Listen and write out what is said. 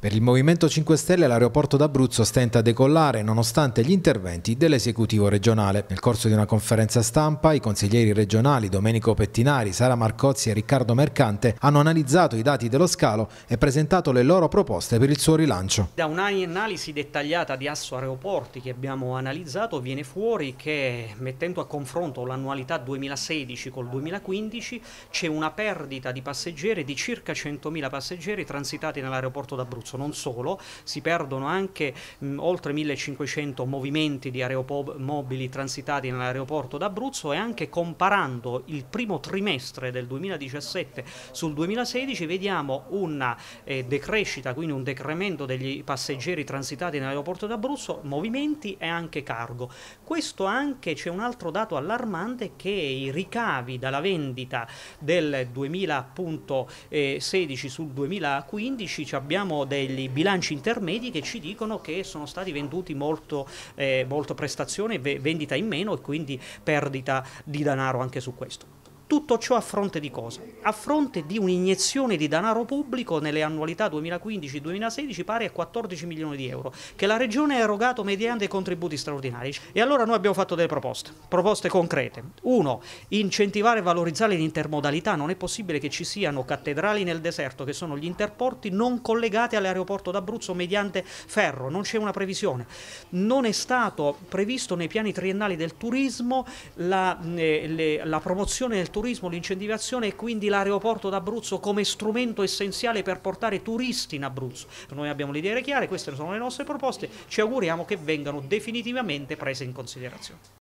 Per il Movimento 5 Stelle l'aeroporto d'Abruzzo stenta a decollare nonostante gli interventi dell'esecutivo regionale. Nel corso di una conferenza stampa i consiglieri regionali Domenico Pettinari, Sara Marcozzi e Riccardo Mercante hanno analizzato i dati dello scalo e presentato le loro proposte per il suo rilancio. Da un'analisi dettagliata di Asso Aeroporti che abbiamo analizzato viene fuori che mettendo a confronto l'annualità 2016 col 2015 c'è una perdita di passeggeri di circa 100.000 passeggeri transitati nell'aeroporto d'Abruzzo terzo. Non solo, si perdono anche mh, oltre 1500 movimenti di aeromobili transitati nell'aeroporto d'Abruzzo e anche comparando il primo trimestre del 2017 sul 2016 vediamo una eh, decrescita, quindi un decremento degli passeggeri transitati nell'aeroporto d'Abruzzo, movimenti e anche cargo. Questo anche c'è un altro dato allarmante che i ricavi dalla vendita del 2016 eh, sul 2015 abbiamo dei dei bilanci intermedi che ci dicono che sono stati venduti molto, eh, molto prestazione, vendita in meno e quindi perdita di denaro anche su questo. Tutto ciò a fronte di cosa? A fronte di un'iniezione di denaro pubblico nelle annualità 2015-2016 pari a 14 milioni di euro, che la Regione ha erogato mediante contributi straordinari. E allora noi abbiamo fatto delle proposte, proposte concrete. Uno, incentivare e valorizzare l'intermodalità. Non è possibile che ci siano cattedrali nel deserto, che sono gli interporti, non collegati all'aeroporto d'Abruzzo mediante ferro. Non c'è una previsione. Non è stato previsto nei piani triennali del turismo la, eh, le, la promozione del turismo turismo, l'incentivazione e quindi l'aeroporto d'Abruzzo come strumento essenziale per portare turisti in Abruzzo. Noi abbiamo le idee chiare, queste sono le nostre proposte, ci auguriamo che vengano definitivamente prese in considerazione.